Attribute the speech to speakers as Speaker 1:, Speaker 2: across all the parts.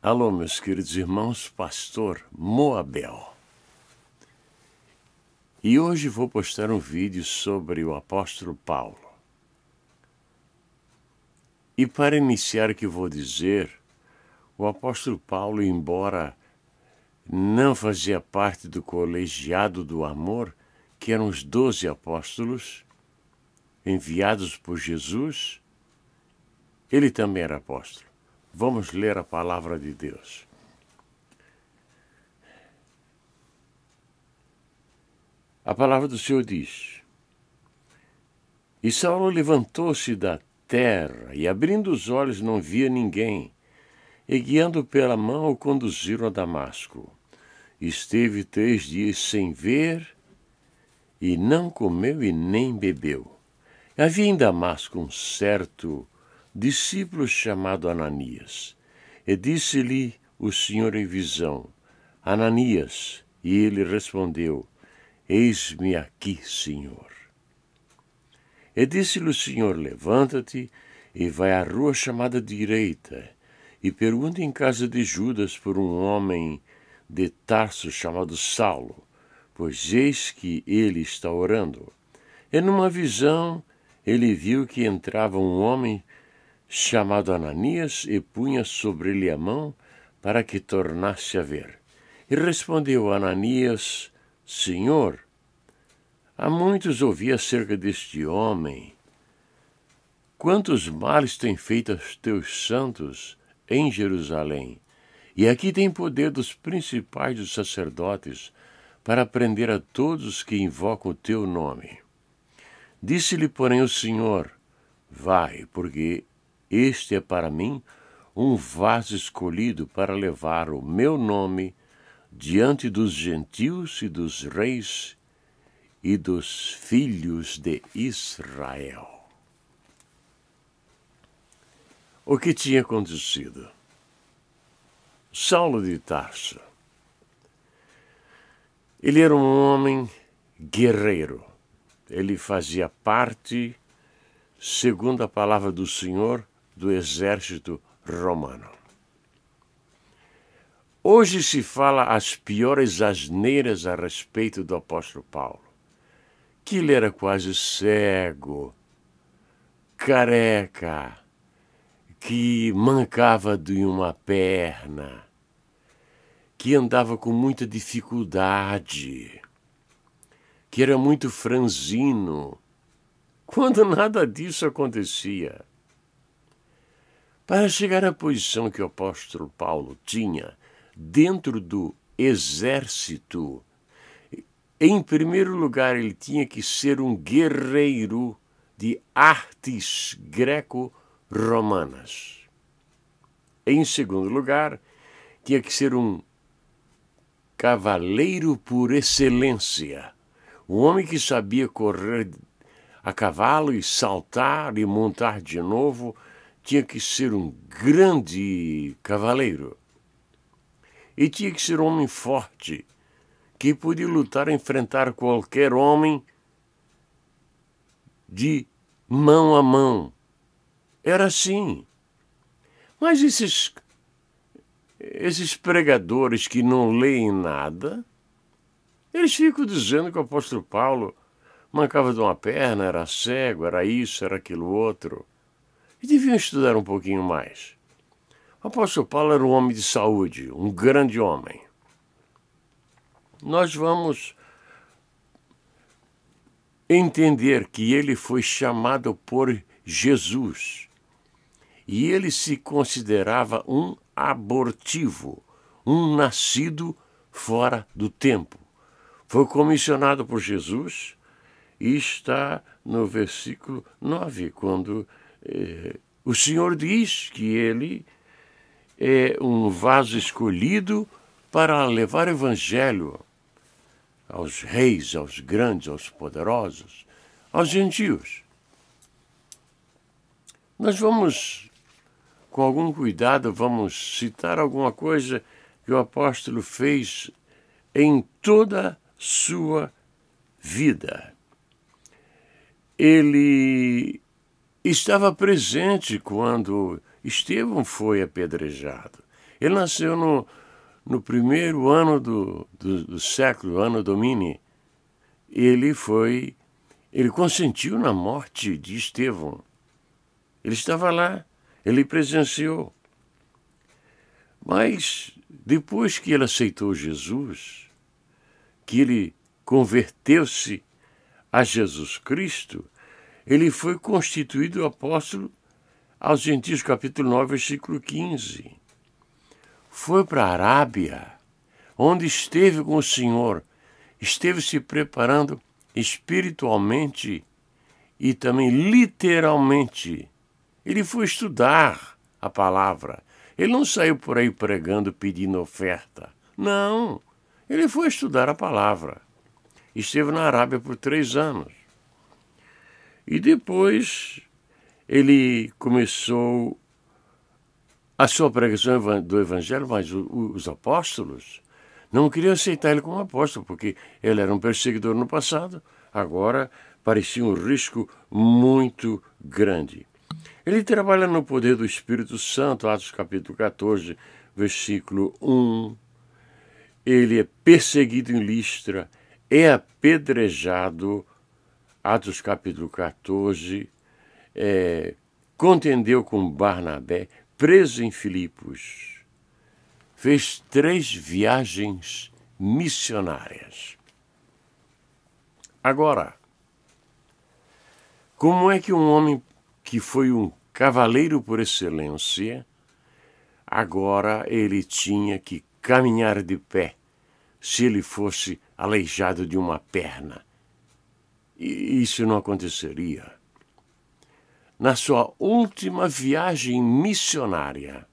Speaker 1: Alô, meus queridos irmãos, pastor Moabel. E hoje vou postar um vídeo sobre o apóstolo Paulo. E para iniciar o que vou dizer, o apóstolo Paulo, embora não fazia parte do colegiado do amor, que eram os doze apóstolos enviados por Jesus, ele também era apóstolo. Vamos ler a palavra de Deus. A palavra do Senhor diz: E Saulo levantou-se da terra e, abrindo os olhos, não via ninguém, e guiando pela mão o conduziram a Damasco. Esteve três dias sem ver e não comeu e nem bebeu. Havia em Damasco um certo discípulo chamado Ananias. E disse-lhe o Senhor em visão: Ananias. E ele respondeu: Eis-me aqui, Senhor. E disse-lhe o Senhor: Levanta-te e vai à rua chamada direita e pergunta em casa de Judas por um homem de Tarso chamado Saulo, pois eis que ele está orando. E numa visão ele viu que entrava um homem chamado Ananias e punha sobre ele a mão para que tornasse a ver. E respondeu Ananias: Senhor, há muitos ouvi acerca deste homem. Quantos males tem feito aos teus santos em Jerusalém? E aqui tem poder dos principais dos sacerdotes para prender a todos que invocam o teu nome. Disse-lhe, porém, o Senhor: Vai, porque este é para mim um vaso escolhido para levar o meu nome diante dos gentios e dos reis e dos filhos de Israel. O que tinha acontecido? Saulo de Tarso. Ele era um homem guerreiro. Ele fazia parte, segundo a palavra do Senhor, do exército romano. Hoje se fala as piores asneiras a respeito do apóstolo Paulo, que ele era quase cego, careca, que mancava de uma perna, que andava com muita dificuldade, que era muito franzino, quando nada disso acontecia. Para chegar à posição que o apóstolo Paulo tinha dentro do exército, em primeiro lugar, ele tinha que ser um guerreiro de artes greco-romanas. Em segundo lugar, tinha que ser um cavaleiro por excelência, um homem que sabia correr a cavalo e saltar e montar de novo tinha que ser um grande cavaleiro e tinha que ser um homem forte que podia lutar, enfrentar qualquer homem de mão a mão. Era assim. Mas esses, esses pregadores que não leem nada, eles ficam dizendo que o apóstolo Paulo mancava de uma perna, era cego, era isso, era aquilo outro e deviam estudar um pouquinho mais. O apóstolo Paulo era um homem de saúde, um grande homem. Nós vamos entender que ele foi chamado por Jesus e ele se considerava um abortivo, um nascido fora do tempo. Foi comissionado por Jesus e está no versículo 9, quando o Senhor diz que ele é um vaso escolhido para levar o evangelho aos reis, aos grandes, aos poderosos, aos gentios. Nós vamos, com algum cuidado, vamos citar alguma coisa que o apóstolo fez em toda sua vida. Ele estava presente quando Estevão foi apedrejado. Ele nasceu no, no primeiro ano do, do, do século, ano domini. Ele foi, ele consentiu na morte de Estevão. Ele estava lá, ele presenciou. Mas depois que ele aceitou Jesus, que ele converteu-se a Jesus Cristo, ele foi constituído apóstolo aos Gentios, capítulo 9, versículo 15. Foi para a Arábia, onde esteve com o Senhor, esteve se preparando espiritualmente e também literalmente. Ele foi estudar a palavra. Ele não saiu por aí pregando, pedindo oferta. Não, ele foi estudar a palavra. Esteve na Arábia por três anos. E depois ele começou a sua pregação do Evangelho, mas os apóstolos não queriam aceitar ele como apóstolo, porque ele era um perseguidor no passado, agora parecia um risco muito grande. Ele trabalha no poder do Espírito Santo, Atos capítulo 14, versículo 1. Ele é perseguido em Listra, é apedrejado, Atos capítulo 14, é, contendeu com Barnabé, preso em Filipos. Fez três viagens missionárias. Agora, como é que um homem que foi um cavaleiro por excelência, agora ele tinha que caminhar de pé se ele fosse aleijado de uma perna? E isso não aconteceria. Na sua última viagem missionária,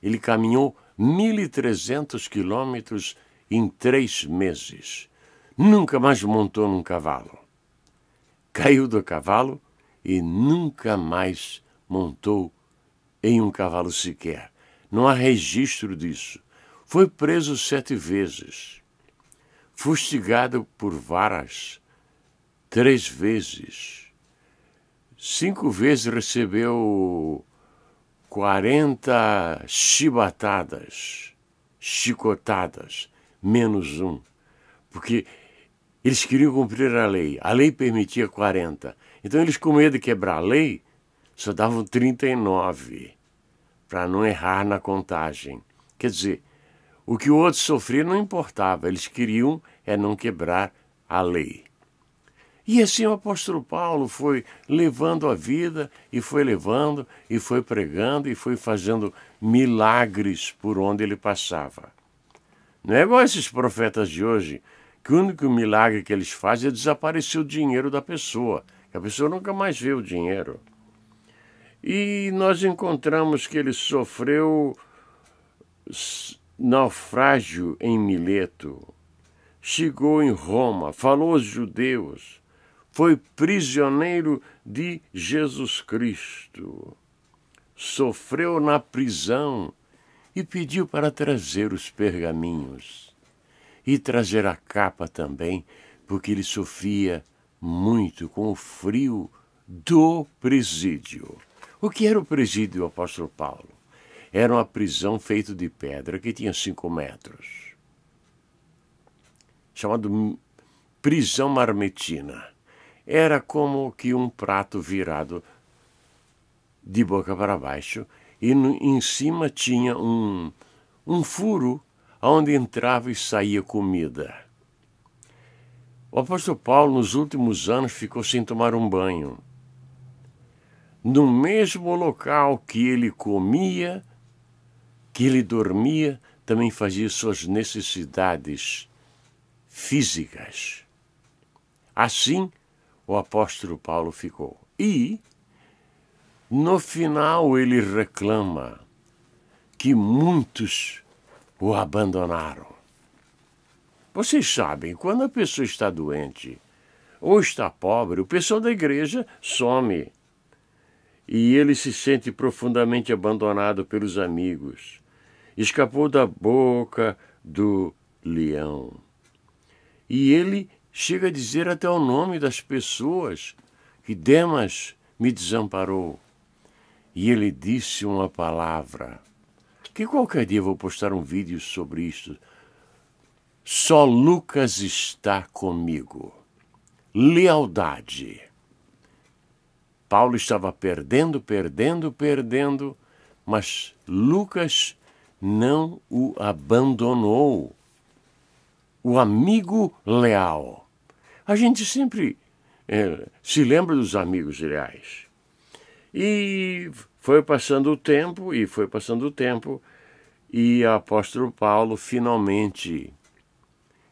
Speaker 1: ele caminhou 1.300 quilômetros em três meses. Nunca mais montou num cavalo. Caiu do cavalo e nunca mais montou em um cavalo sequer. Não há registro disso. Foi preso sete vezes, fustigado por varas três vezes. Cinco vezes recebeu 40 chibatadas, chicotadas, menos um. Porque eles queriam cumprir a lei. A lei permitia 40. Então eles, com medo de quebrar a lei, só davam 39 para não errar na contagem. Quer dizer, o que o outro sofria não importava, eles queriam é não quebrar a lei. E assim o apóstolo Paulo foi levando a vida, e foi levando, e foi pregando, e foi fazendo milagres por onde ele passava. Não é igual esses profetas de hoje, que o único milagre que eles fazem é desaparecer o dinheiro da pessoa, que a pessoa nunca mais vê o dinheiro. E nós encontramos que ele sofreu naufrágio em Mileto, chegou em Roma, falou aos judeus, foi prisioneiro de Jesus Cristo, sofreu na prisão e pediu para trazer os pergaminhos e trazer a capa também, porque ele sofria muito com o frio do presídio. O que era o presídio do apóstolo Paulo? Era uma prisão feita de pedra que tinha cinco metros, chamado prisão marmetina era como que um prato virado de boca para baixo e no, em cima tinha um, um furo onde entrava e saía comida. O apóstolo Paulo, nos últimos anos, ficou sem tomar um banho. No mesmo local que ele comia, que ele dormia, também fazia suas necessidades físicas. Assim, o apóstolo Paulo ficou. E, no final, ele reclama que muitos o abandonaram. Vocês sabem, quando a pessoa está doente ou está pobre, o pessoal da igreja some. E ele se sente profundamente abandonado pelos amigos. Escapou da boca do leão. E ele chega a dizer até o nome das pessoas que Demas me desamparou. E ele disse uma palavra, que qualquer dia vou postar um vídeo sobre isto. Só Lucas está comigo. Lealdade. Paulo estava perdendo, perdendo, perdendo, mas Lucas não o abandonou. O amigo leal a gente sempre é, se lembra dos amigos reais. E foi passando o tempo, e foi passando o tempo, e o apóstolo Paulo finalmente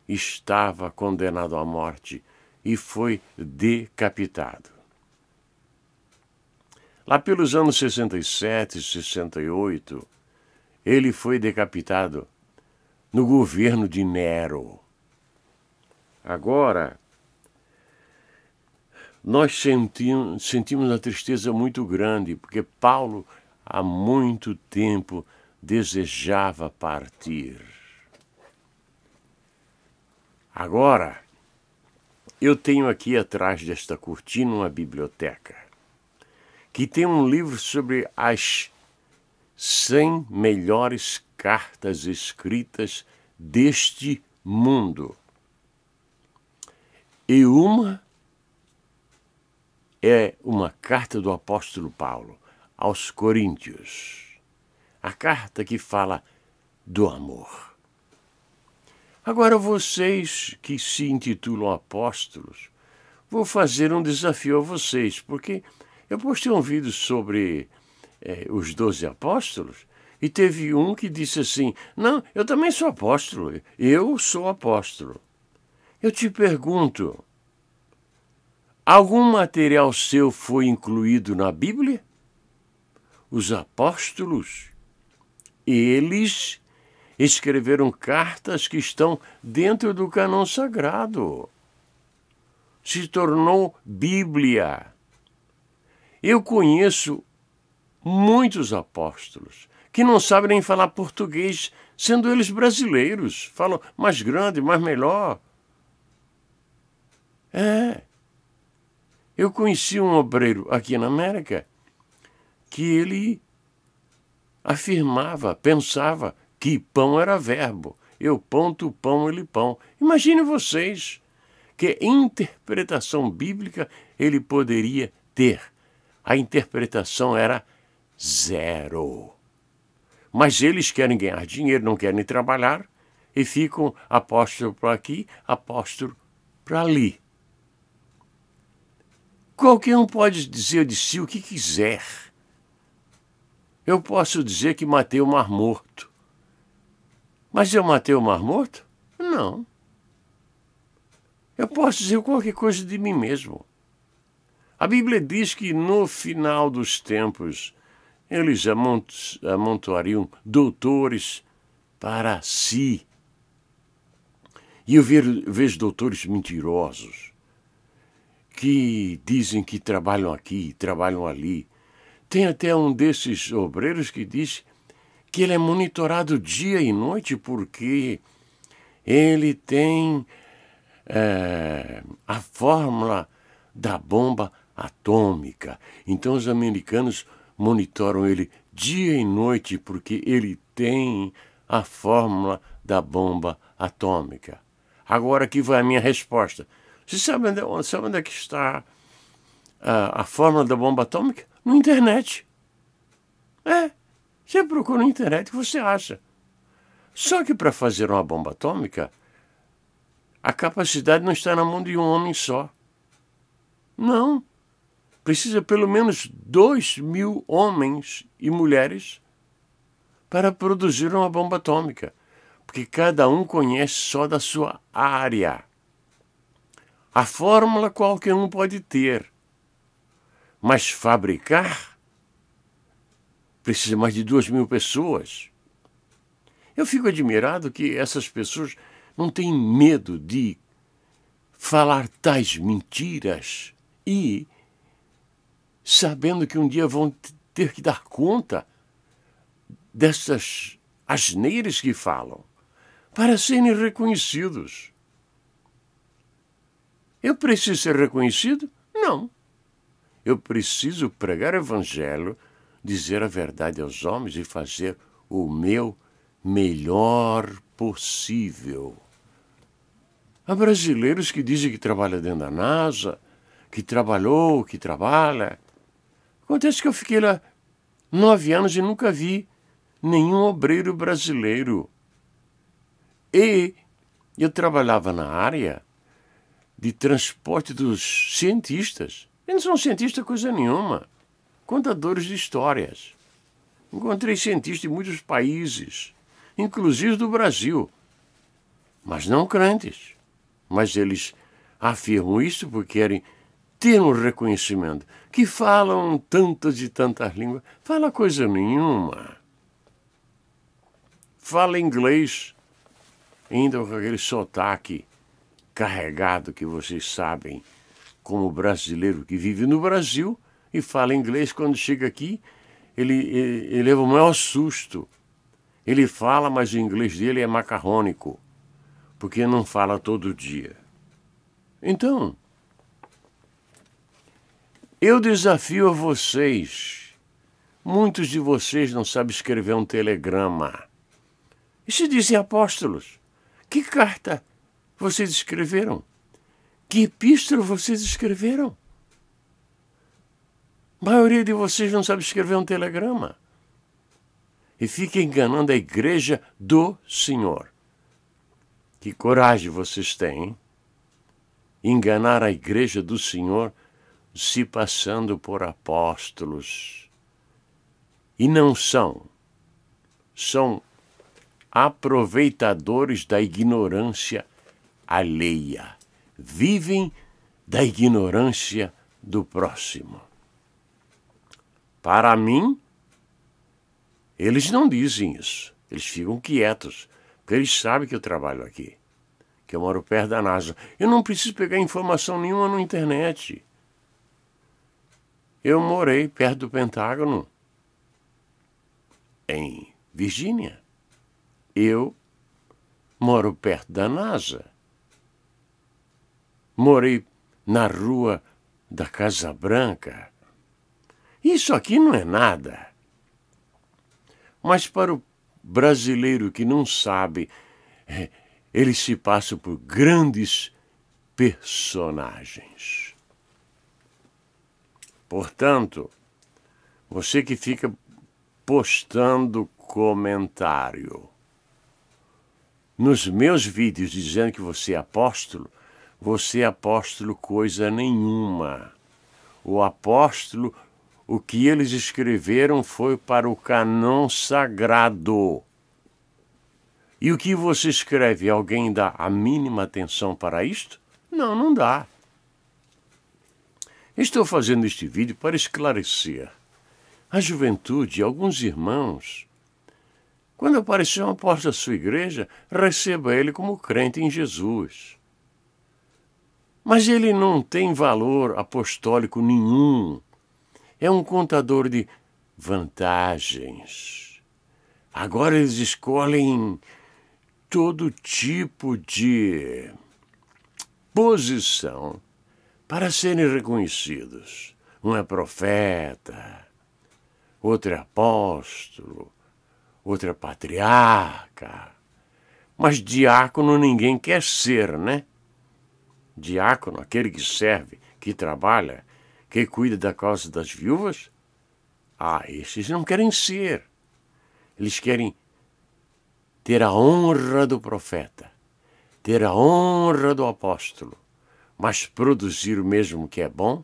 Speaker 1: estava condenado à morte e foi decapitado. Lá pelos anos 67 e 68, ele foi decapitado no governo de Nero. Agora, nós sentimos, sentimos uma tristeza muito grande, porque Paulo há muito tempo desejava partir. Agora, eu tenho aqui atrás desta cortina uma biblioteca que tem um livro sobre as 100 melhores cartas escritas deste mundo. E uma é uma carta do apóstolo Paulo aos Coríntios. A carta que fala do amor. Agora, vocês que se intitulam apóstolos, vou fazer um desafio a vocês, porque eu postei um vídeo sobre é, os doze apóstolos e teve um que disse assim: Não, eu também sou apóstolo, eu sou apóstolo. Eu te pergunto, Algum material seu foi incluído na Bíblia? Os apóstolos, eles escreveram cartas que estão dentro do canon sagrado. Se tornou Bíblia. Eu conheço muitos apóstolos que não sabem nem falar português, sendo eles brasileiros. Falam mais grande, mais melhor. É. Eu conheci um obreiro aqui na América que ele afirmava, pensava que pão era verbo. Eu ponto o pão, ele pão. Imagine vocês que interpretação bíblica ele poderia ter. A interpretação era zero. Mas eles querem ganhar dinheiro, não querem trabalhar e ficam apóstolo para aqui, apóstolo para ali. Qualquer um pode dizer de si o que quiser. Eu posso dizer que matei o mar morto. Mas eu matei o mar morto? Não. Eu posso dizer qualquer coisa de mim mesmo. A Bíblia diz que no final dos tempos eles amont amontoariam doutores para si. E eu vejo doutores mentirosos que dizem que trabalham aqui, trabalham ali. Tem até um desses obreiros que diz que ele é monitorado dia e noite porque ele tem é, a fórmula da bomba atômica. Então os americanos monitoram ele dia e noite porque ele tem a fórmula da bomba atômica. Agora aqui vai a minha resposta. Vocês sabem onde, é sabe onde é que está a, a fórmula da bomba atômica? Na internet. É. Você procura na internet que você acha. Só que para fazer uma bomba atômica, a capacidade não está na mão de um homem só. Não. Precisa pelo menos dois mil homens e mulheres para produzir uma bomba atômica, porque cada um conhece só da sua área. A fórmula qualquer um pode ter, mas fabricar precisa mais de duas mil pessoas. Eu fico admirado que essas pessoas não têm medo de falar tais mentiras e sabendo que um dia vão ter que dar conta dessas asneiras que falam para serem reconhecidos. Eu preciso ser reconhecido? Não. Eu preciso pregar o evangelho, dizer a verdade aos homens e fazer o meu melhor possível. Há brasileiros que dizem que trabalha dentro da NASA, que trabalhou, que trabalha. Acontece que eu fiquei lá nove anos e nunca vi nenhum obreiro brasileiro. E eu trabalhava na área de transporte dos cientistas. Eles não são cientistas coisa nenhuma. Contadores de histórias. Encontrei cientistas de muitos países, inclusive do Brasil, mas não crentes. Mas eles afirmam isso porque querem ter um reconhecimento. Que falam tantas e tantas línguas. Fala coisa nenhuma. Fala inglês, ainda com aquele sotaque carregado que vocês sabem, como brasileiro que vive no Brasil e fala inglês, quando chega aqui, ele, ele, ele leva o maior susto. Ele fala, mas o inglês dele é macarrônico, porque não fala todo dia. Então, eu desafio a vocês. Muitos de vocês não sabem escrever um telegrama. E se dizem apóstolos. Que carta vocês escreveram? Que epístola vocês escreveram? A maioria de vocês não sabe escrever um telegrama. E fica enganando a igreja do Senhor. Que coragem vocês têm enganar a igreja do Senhor se passando por apóstolos. E não são. São aproveitadores da ignorância alheia. Vivem da ignorância do próximo. Para mim, eles não dizem isso. Eles ficam quietos, porque eles sabem que eu trabalho aqui, que eu moro perto da NASA. Eu não preciso pegar informação nenhuma na internet. Eu morei perto do Pentágono, em Virgínia. Eu moro perto da NASA morei na rua da Casa Branca. Isso aqui não é nada. Mas para o brasileiro que não sabe, é, eles se passam por grandes personagens. Portanto, você que fica postando comentário nos meus vídeos dizendo que você é apóstolo, você é apóstolo coisa nenhuma. O apóstolo, o que eles escreveram foi para o canão sagrado. E o que você escreve, alguém dá a mínima atenção para isto? Não, não dá. Estou fazendo este vídeo para esclarecer. A juventude, alguns irmãos, quando aparecer uma porta da sua igreja, receba ele como crente em Jesus. Mas ele não tem valor apostólico nenhum. É um contador de vantagens. Agora eles escolhem todo tipo de posição para serem reconhecidos. Um é profeta, outro é apóstolo, outro é patriarca. Mas diácono ninguém quer ser, né? diácono, aquele que serve, que trabalha, que cuida da causa das viúvas? Ah, esses não querem ser. Eles querem ter a honra do profeta, ter a honra do apóstolo, mas produzir o mesmo que é bom?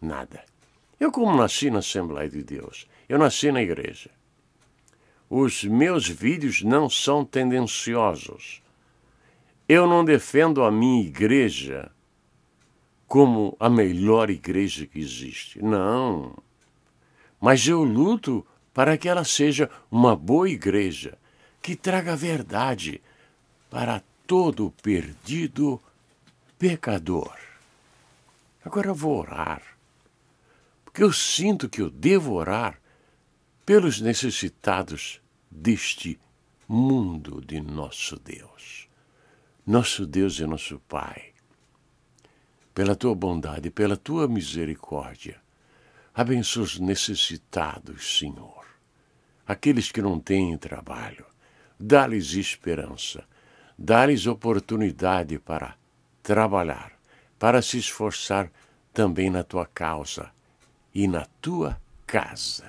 Speaker 1: Nada. Eu, como nasci na Assembleia de Deus, eu nasci na igreja. Os meus vídeos não são tendenciosos. Eu não defendo a minha igreja como a melhor igreja que existe. Não. Mas eu luto para que ela seja uma boa igreja que traga a verdade para todo perdido pecador. Agora eu vou orar, porque eu sinto que eu devo orar pelos necessitados deste mundo de nosso Deus. Nosso Deus e nosso Pai, pela tua bondade, e pela tua misericórdia, abençoa os necessitados, Senhor, aqueles que não têm trabalho, dá-lhes esperança, dá-lhes oportunidade para trabalhar, para se esforçar também na tua causa e na tua casa.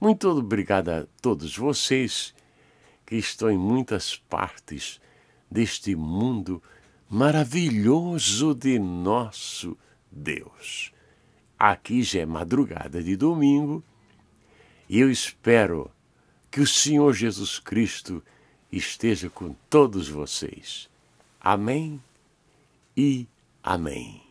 Speaker 1: Muito obrigado a todos vocês que estão em muitas partes deste mundo maravilhoso de nosso Deus. Aqui já é madrugada de domingo e eu espero que o Senhor Jesus Cristo esteja com todos vocês. Amém e amém.